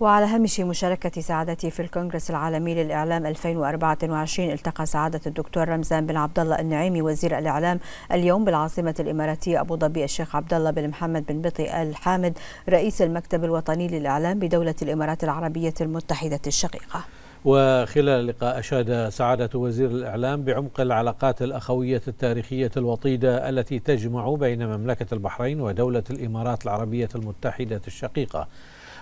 وعلى هامش مشاركة سعادته في الكونغرس العالمي للإعلام 2024 التقى سعادة الدكتور رمزان بن عبد الله النعيمي وزير الإعلام اليوم بالعاصمة الإماراتية أبو ظبي الشيخ عبد الله بن محمد بن بطي آل حامد رئيس المكتب الوطني للإعلام بدولة الإمارات العربية المتحدة الشقيقة. وخلال اللقاء أشاد سعادة وزير الإعلام بعمق العلاقات الأخوية التاريخية الوطيدة التي تجمع بين مملكة البحرين ودولة الإمارات العربية المتحدة الشقيقة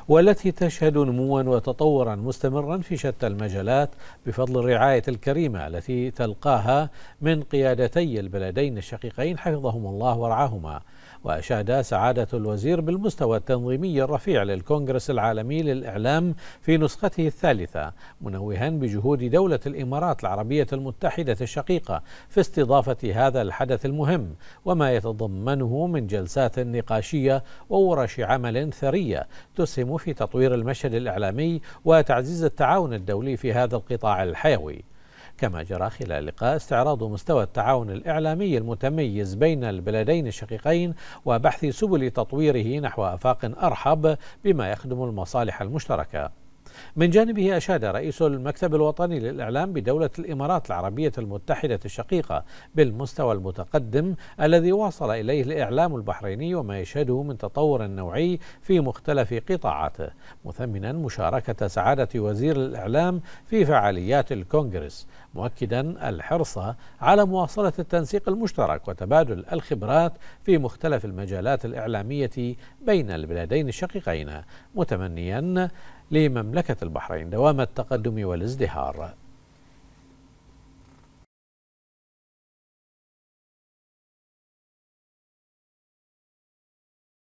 والتي تشهد نموا وتطورا مستمرا في شتى المجالات بفضل الرعاية الكريمة التي تلقاها من قيادتي البلدين الشقيقين حفظهم الله ورعاهما وأشاد سعادة الوزير بالمستوى التنظيمي الرفيع للكونغرس العالمي للإعلام في نسخته الثالثة منوها بجهود دولة الإمارات العربية المتحدة الشقيقة في استضافة هذا الحدث المهم وما يتضمنه من جلسات نقاشية وورش عمل ثرية تسهم في تطوير المشهد الإعلامي وتعزيز التعاون الدولي في هذا القطاع الحيوي كما جرى خلال اللقاء استعراض مستوى التعاون الإعلامي المتميز بين البلدين الشقيقين وبحث سبل تطويره نحو آفاق أرحب بما يخدم المصالح المشتركة من جانبه أشاد رئيس المكتب الوطني للإعلام بدولة الإمارات العربية المتحدة الشقيقة بالمستوى المتقدم الذي واصل إليه الإعلام البحريني وما يشهده من تطور نوعي في مختلف قطاعاته مثمنا مشاركة سعادة وزير الإعلام في فعاليات الكونغرس مؤكدا الحرص على مواصلة التنسيق المشترك وتبادل الخبرات في مختلف المجالات الإعلامية بين البلادين الشقيقين متمنيا لمملكة البحرين دوام التقدم والازدهار